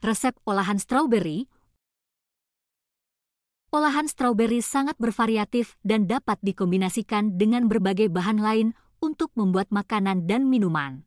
Resep olahan strawberry Olahan strawberry sangat bervariatif dan dapat dikombinasikan dengan berbagai bahan lain untuk membuat makanan dan minuman.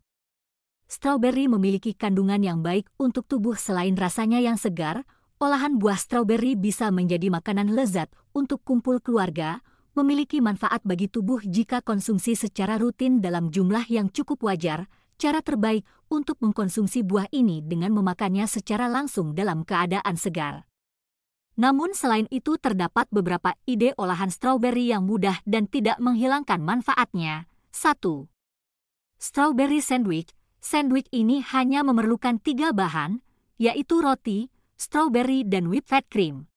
Strawberry memiliki kandungan yang baik untuk tubuh selain rasanya yang segar, olahan buah strawberry bisa menjadi makanan lezat untuk kumpul keluarga, memiliki manfaat bagi tubuh jika konsumsi secara rutin dalam jumlah yang cukup wajar, cara terbaik untuk mengkonsumsi buah ini dengan memakannya secara langsung dalam keadaan segar. Namun selain itu terdapat beberapa ide olahan strawberry yang mudah dan tidak menghilangkan manfaatnya. 1. Strawberry sandwich. Sandwich ini hanya memerlukan tiga bahan, yaitu roti, strawberry, dan whipped cream.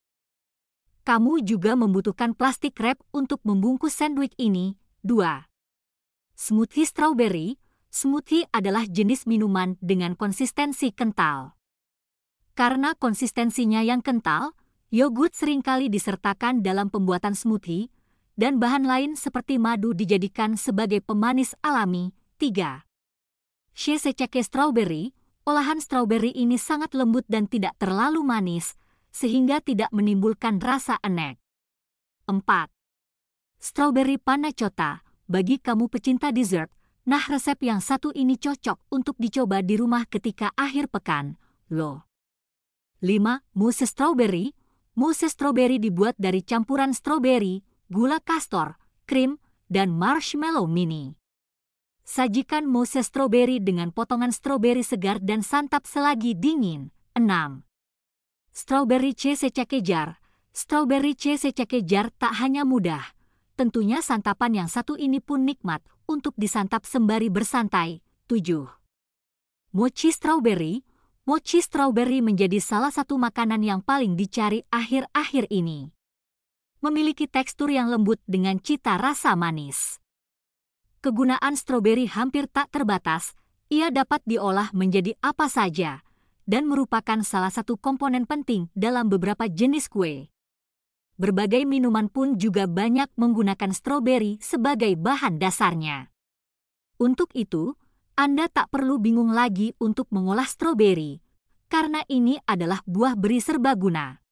Kamu juga membutuhkan plastik wrap untuk membungkus sandwich ini. 2. Smoothie strawberry smoothie adalah jenis minuman dengan konsistensi kental. Karena konsistensinya yang kental, yogurt seringkali disertakan dalam pembuatan smoothie, dan bahan lain seperti madu dijadikan sebagai pemanis alami. 3. Shesechake strawberry, olahan strawberry ini sangat lembut dan tidak terlalu manis, sehingga tidak menimbulkan rasa enek. 4. Strawberry panacota, bagi kamu pecinta dessert, Nah resep yang satu ini cocok untuk dicoba di rumah ketika akhir pekan, loh. 5. Mousse strawberry. Mousse strawberry dibuat dari campuran stroberi, gula kastor, krim, dan marshmallow mini. Sajikan mousse stroberi dengan potongan stroberi segar dan santap selagi dingin. 6. Strawberry CC Cakejar Strawberry CC Cakejar tak hanya mudah. Tentunya santapan yang satu ini pun nikmat untuk disantap sembari bersantai. 7. Mochi strawberry Mochi strawberry menjadi salah satu makanan yang paling dicari akhir-akhir ini. Memiliki tekstur yang lembut dengan cita rasa manis. Kegunaan stroberi hampir tak terbatas, ia dapat diolah menjadi apa saja, dan merupakan salah satu komponen penting dalam beberapa jenis kue berbagai minuman pun juga banyak menggunakan stroberi sebagai bahan dasarnya. Untuk itu, Anda tak perlu bingung lagi untuk mengolah stroberi, karena ini adalah buah beri serbaguna.